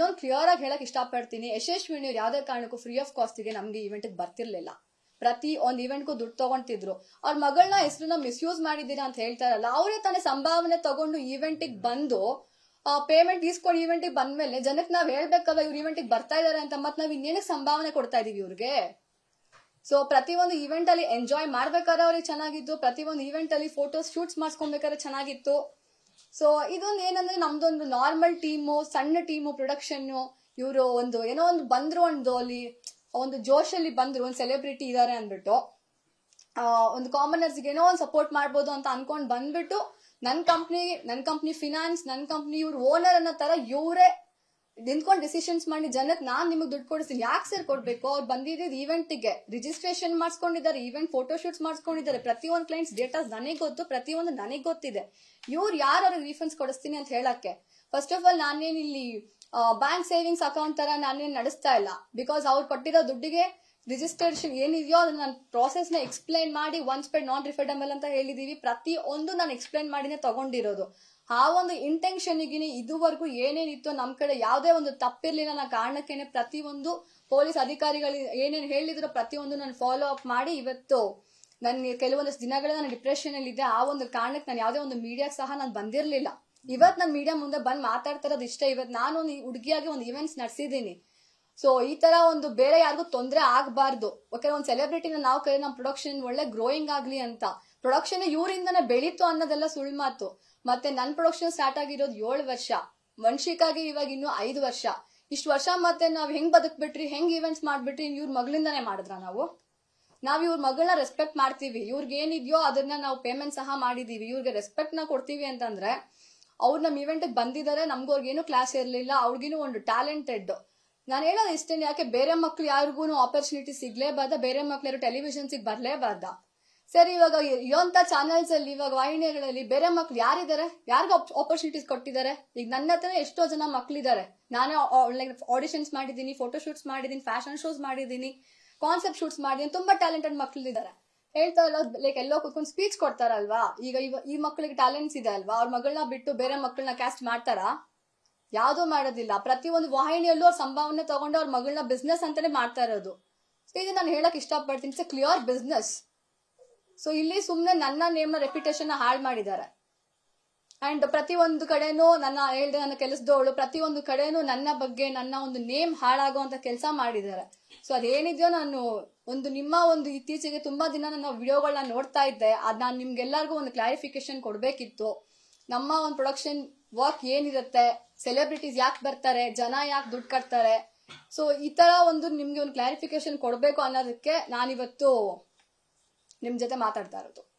ಇನ್ನೊಂದು ಕ್ಲಿಯರ್ ಆಗಿ ಹೇಳಕ್ ಇಷ್ಟಪಡ್ತೀನಿ ಯಶಸ್ವಿನಿ ಅವ್ರು ಯಾವ್ದೇ ಕಾರಣಕ್ಕೂ ಫ್ರೀ ಆಫ್ ಕಾಸ್ಟ್ ಗೆ ನಮ್ಗೆ ಇವೆಂಟ್ ಬರ್ತಿರ್ಲಿಲ್ಲ ಪ್ರತಿ ಒಂದ್ ಇವೆಂಟ್ಗೂ ದುಡ್ಡು ತಗೊಂತಿದ್ರು ಅವ್ರ ಮಗಳನ್ನ ಹೆಸರನ್ನ ಮಿಸ್ಯೂಸ್ ಮಾಡಿದ್ದೀರಾ ಅಂತ ಹೇಳ್ತಾರಲ್ಲ ಅವರೇ ತಾನೇ ಸಂಭಾವನೆ ತಗೊಂಡು ಗೆ ಬಂದು ಪೇಮೆಂಟ್ ಈವೆಂಟ್ ಗೆ ಬಂದ್ಮೇಲೆ ಜನಕ್ಕೆ ನಾವ್ ಹೇಳ್ಬೇಕಲ್ಲ ಇವ್ರು ಗೆ ಬರ್ತಾ ಇದಾರೆ ಅಂತ ಮತ್ತೆ ನಾವ್ ಇನ್ನೇನಕ್ಕೆ ಸಂಭಾವನೆ ಕೊಡ್ತಾ ಇದೀವಿ ಇವ್ರಿಗೆ ಸೊ ಪ್ರತಿ ಒಂದು ಇವೆಂಟ್ ಅಲ್ಲಿ ಎಂಜಾಯ್ ಮಾಡ್ಬೇಕಾದ್ರೆ ಅವ್ರಿಗೆ ಚೆನ್ನಾಗಿತ್ತು ಪ್ರತಿ ಒಂದು ಇವೆಂಟ್ ಅಲ್ಲಿ ಫೋಟೋಸ್ ಶೂಟ್ಸ್ ಮಾಡ್ಸ್ಕೊಬೇಕಾದ್ರೆ ಚೆನ್ನಾಗಿತ್ತು ಸೊ ಇದೊಂದು ಏನಂದ್ರೆ ನಮ್ದೊಂದು ನಾರ್ಮಲ್ ಟೀಮು ಸಣ್ಣ ಟೀಮು ಪ್ರೊಡಕ್ಷನ್ ಇವರು ಒಂದು ಏನೋ ಒಂದು ಬಂದ್ರು ಒಂದು ಅಲ್ಲಿ ಒಂದು ಜೋಶಲ್ಲಿ ಬಂದ್ರು ಒಂದು ಸೆಲೆಬ್ರಿಟಿ ಇದ್ದಾರೆ ಅಂದ್ಬಿಟ್ಟು ಒಂದು ಕಾಮನರ್ಸ್ಗೆ ಏನೋ ಒಂದು ಸಪೋರ್ಟ್ ಮಾಡ್ಬೋದು ಅಂತ ಅನ್ಕೊಂಡು ಬಂದ್ಬಿಟ್ಟು ನನ್ನ ಕಂಪ್ನಿ ನನ್ನ ಕಂಪ್ನಿ ಫಿನಾನ್ಸ್ ನನ್ನ ಕಂಪ್ನಿ ಇವ್ರ ಓನರ್ ಅನ್ನೋ ತರ ಇವರೇ ನಿಂತ್ಕೊಂಡು ಡಿಸಿಷನ್ಸ್ ಮಾಡಿ ಜನಕ್ಕೆ ನಾನ್ ನಿಮಗೆ ದುಡ್ಡು ಕೊಡಿಸ್ತೀನಿ ಯಾಕೆ ಸರ್ ಕೊಡ್ಬೇಕು ಅವ್ರು ಬಂದಿದ್ದು ಗೆ ರಿಜಿಸ್ಟ್ರೇಷನ್ ಮಾಡಿಸ್ಕೊಂಡಿದ್ದಾರೆ ಈವೆಂಟ್ ಫೋಟೋ ಶೂಟ್ಸ್ ಮಾಡಿಸ್ಕೊಂಡಿದ್ದಾರೆ ಪ್ರತಿಯೊಂದು ಕ್ಲೈಂಟ್ಸ್ ಡೇಟಾಸ್ ನನಗೆ ಗೊತ್ತು ಪ್ರತಿಯೊಂದು ನನಗೆ ಗೊತ್ತಿದೆ ಇವ್ರು ಯಾರು ಅವ್ರಿಗೆ ರೀಫಂಡ್ಸ್ ಕೊಡಿಸ್ತೀನಿ ಅಂತ ಹೇಳಕ್ಕೆ ಫಸ್ಟ್ ಆಫ್ ಆಲ್ ನಾನೇನ್ ಇಲ್ಲಿ ಬ್ಯಾಂಕ್ ಸೇವಿಂಗ್ಸ್ ಅಕೌಂಟ್ ತರ ನಾನೇನು ನಡೆಸ್ತಾ ಇಲ್ಲ ಬಿಕಾಸ್ ಅವ್ರು ಕೊಟ್ಟಿರೋ ದುಡ್ಡಿಗೆ ರಿಜಿಸ್ಟ್ರೇಷನ್ ಏನಿದೆಯೋ ಅದನ್ನ ನಾನು ನ ಎಕ್ಸ್ಪ್ಲೈನ್ ಮಾಡಿ ಒನ್ಸ್ ಪೇಡ್ ನಾನ್ ರಿಫಂಡಬಲ್ ಅಂತ ಹೇಳಿದೀವಿ ಪ್ರತಿ ಒಂದು ನಾನು ಎಕ್ಸ್ಪ್ಲೈನ್ ಮಾಡಿನೇ ತಗೊಂಡಿರೋದು ಆ ಒಂದು ಇಂಟೆನ್ಷನ್ಗಿನಿ ಇದುವರೆಗೂ ಏನೇನಿತ್ತು ನಮ್ಮ ಕಡೆ ಯಾವುದೇ ಒಂದು ತಪ್ಪಿರ್ಲಿಲ್ಲ ನನ್ನ ಕಾರಣಕ್ಕೇನೆ ಪ್ರತಿಯೊಂದು ಪೊಲೀಸ್ ಅಧಿಕಾರಿಗಳು ಏನೇನು ಹೇಳಿದ್ರು ಪ್ರತಿಯೊಂದು ನಾನು ಫಾಲೋ ಅಪ್ ಮಾಡಿ ಇವತ್ತು ನನ್ನ ಕೆಲವೊಂದು ದಿನಗಳ ನಾನು ಡಿಪ್ರೆಷನ್ ಅಲ್ಲಿ ಇದ್ದೆ ಆ ಒಂದು ಕಾರಣಕ್ಕೆ ನಾನು ಯಾವುದೇ ಒಂದು ಮೀಡಿಯಾ ಸಹ ನಾನು ಬಂದಿರಲಿಲ್ಲ ಇವತ್ತು ನಾನು ಮೀಡಿಯಾ ಮುಂದೆ ಬಂದು ಮಾತಾಡ್ತಾ ಇರೋದು ಇಷ್ಟೇ ಇವತ್ತು ನಾನು ಹುಡುಗಿಯಾಗಿ ಒಂದು ಇವೆಂಟ್ಸ್ ನಡೆಸಿದ್ದೀನಿ ಸೊ ಈ ತರ ಒಂದು ಬೇರೆ ಯಾರಿಗೂ ತೊಂದರೆ ಆಗಬಾರ್ದು ಓಕೆ ಒಂದು ಸೆಲೆಬ್ರಿಟಿನ ನಾವು ಕೈ ನಮ್ಮ ಪ್ರೊಡಕ್ಷನ್ ಒಳ್ಳೆ ಗ್ರೋಯಿಂಗ್ ಆಗ್ಲಿ ಅಂತ ಪ್ರೊಡಕ್ಷನ್ ಇವರಿಂದನೇ ಬೆಳೀತು ಅನ್ನೋದೆಲ್ಲ ಸುಳ್ಳು ಮಾತು ಮತ್ತೆ ನನ್ನ ಪ್ರೊಡಕ್ಷನ್ ಸ್ಟಾರ್ಟ್ ಆಗಿರೋದು ಏಳು ವರ್ಷ ಮನ್ಷಿಕಾಗಿ ಇವಾಗ ಇನ್ನು ಐದು ವರ್ಷ ಇಷ್ಟು ವರ್ಷ ಮತ್ತೆ ನಾವು ಹೆಂಗ್ ಬದುಕ್ಬಿಟ್ರಿ ಹೆಂಗ್ ಇವೆಂಟ್ಸ್ ಮಾಡ್ಬಿಟ್ರಿ ಇವ್ರ ಮಗಳಿಂದಾನೆ ಮಾಡಿದ್ರ ನಾವು ನಾವ್ ಇವ್ರ ಮಗಳನ್ನ ರೆಸ್ಪೆಕ್ಟ್ ಮಾಡ್ತೀವಿ ಇವ್ರಿಗೆ ಏನಿದೆಯೋ ಅದನ್ನ ನಾವು ಪೇಮೆಂಟ್ ಸಹ ಮಾಡಿದೀವಿ ಇವ್ರಿಗೆ ರೆಸ್ಪೆಕ್ಟ್ ನ ಕೊಡ್ತೀವಿ ಅಂತಂದ್ರೆ ಅವ್ರು ನಮ್ಮ ಇವೆಂಟ್ ಬಂದಿದ್ದಾರೆ ನಮ್ಗೆ ಅವ್ರಿಗೇನು ಕ್ಲಾಸ್ ಇರಲಿಲ್ಲ ಅವ್ರಿಗೇನು ಒಂದು ಟ್ಯಾಲೆಂಟೆಡ್ ನಾನು ಹೇಳೋದು ಇಷ್ಟೇ ಯಾಕೆ ಬೇರೆ ಮಕ್ಳು ಯಾರಿಗೂ ಆಪರ್ಚುನಿಟಿ ಸಿಗ್ಲೇಬಾರ್ದ ಬೇರೆ ಮಕ್ಳು ಯಾರು ಟೆಲಿವಿಷನ್ಸಿಗೆ ಬರಲೇಬಾರ್ದ ಸರಿ ಇವಾಗ ಇವಂತ ಚಾನೆಲ್ಸ್ ಅಲ್ಲಿ ಇವಾಗ ವಾಹಿನಿಗಳಲ್ಲಿ ಬೇರೆ ಮಕ್ಳು ಯಾರಿದ್ದಾರೆ ಯಾರಿಗೂ ಆಪರ್ಚುನಿಟೀಸ್ ಕೊಟ್ಟಿದ್ದಾರೆ ಈಗ ನನ್ನ ಹತ್ರ ಎಷ್ಟೋ ಜನ ಮಕ್ಳಿದ್ದಾರೆ ನಾನೇ ಲೈಕ್ ಆಡಿಷನ್ಸ್ ಮಾಡಿದ್ದೀನಿ ಫೋಟೋ ಶೂಟ್ಸ್ ಮಾಡಿದ್ದೀನಿ ಫ್ಯಾಷನ್ ಶೋಸ್ ಮಾಡಿದ್ದೀನಿ ಕಾನ್ಸೆಪ್ಟ್ ಶೂಟ್ಸ್ ಮಾಡಿದ್ದೀನಿ ತುಂಬಾ ಟ್ಯಾಲೆಂಟೆಡ್ ಮಕ್ಳಿದ್ದಾರೆ ಹೇಳ್ತಾ ಇಲ್ಲ ಲೈಕ್ ಎಲ್ಲೋ ಕುತ್ಕೊಂಡು ಸ್ಪೀಚ್ ಕೊಡ್ತಾರಲ್ವಾ ಈಗ ಈ ಮಕ್ಳಿಗೆ ಟ್ಯಾಲೆಂಟ್ಸ್ ಇದೆ ಅಲ್ವಾ ಅವ್ರ ಮಗಳನ್ನ ಬಿಟ್ಟು ಬೇರೆ ಮಕ್ಕಳನ್ನ ಕ್ಯಾಸ್ಟ್ ಮಾಡ್ತಾರಾ ಯಾವುದೋ ಮಾಡೋದಿಲ್ಲ ಪ್ರತಿಯೊಂದು ವಾಹಿನಿಯಲ್ಲೂ ಅವ್ರ ಸಂಭಾವನೆ ತಗೊಂಡು ಅವ್ರ ಮಗಳನ್ನ ಬಿಸ್ನೆಸ್ ಅಂತಾನೆ ಮಾಡ್ತಾ ಇರೋದು ಇದು ನಾನು ಹೇಳಕ್ ಇಷ್ಟಪಡ್ತೀನಿ ಇಟ್ಸ್ ಕ್ಲಿಯರ್ ಬಿಸ್ನೆಸ್ ಸೊ ಇಲ್ಲಿ ಸುಮ್ಮನೆ ನನ್ನ ನೇಮ್ನ ರೆಪ್ಯುಟೇಷನ್ ಹಾಳು ಮಾಡಿದ್ದಾರೆ ಅಂಡ್ ಪ್ರತಿಯೊಂದು ಕಡೆನೂ ನನ್ನ ಹೇಳ್ದೆ ನನ್ನ ಕೆಲಸದವಳು ಪ್ರತಿಯೊಂದು ಕಡೆನೂ ನನ್ನ ಬಗ್ಗೆ ನನ್ನ ಒಂದು ನೇಮ್ ಹಾಳಾಗುವಂತ ಕೆಲಸ ಮಾಡಿದ್ದಾರೆ ಸೊ ಅದೇನಿದೆಯೋ ನಾನು ಒಂದು ನಿಮ್ಮ ಒಂದು ಇತ್ತೀಚೆಗೆ ತುಂಬಾ ದಿನ ನನ್ನ ವಿಡಿಯೋಗಳನ್ನ ನೋಡ್ತಾ ಇದ್ದೆ ಅದ್ ನಾನು ನಿಮ್ಗೆಲ್ಲರಿಗೂ ಒಂದು ಕ್ಲಾರಿಫಿಕೇಶನ್ ಕೊಡ್ಬೇಕಿತ್ತು ನಮ್ಮ ಒಂದು ಪ್ರೊಡಕ್ಷನ್ ವರ್ಕ್ ಏನಿರುತ್ತೆ ಸೆಲೆಬ್ರಿಟೀಸ್ ಯಾಕೆ ಬರ್ತಾರೆ ಜನ ಯಾಕೆ ದುಡ್ಡು ಕಟ್ತಾರೆ ಸೊ ಈ ತರ ಒಂದು ನಿಮ್ಗೆ ಒಂದು ಕ್ಲಾರಿಫಿಕೇಶನ್ ಕೊಡಬೇಕು ಅನ್ನೋದಕ್ಕೆ ನಾನಿವತ್ತು ನಿಮ್ ಜೊತೆ ಮಾತಾಡ್ತಾ ಇರೋದು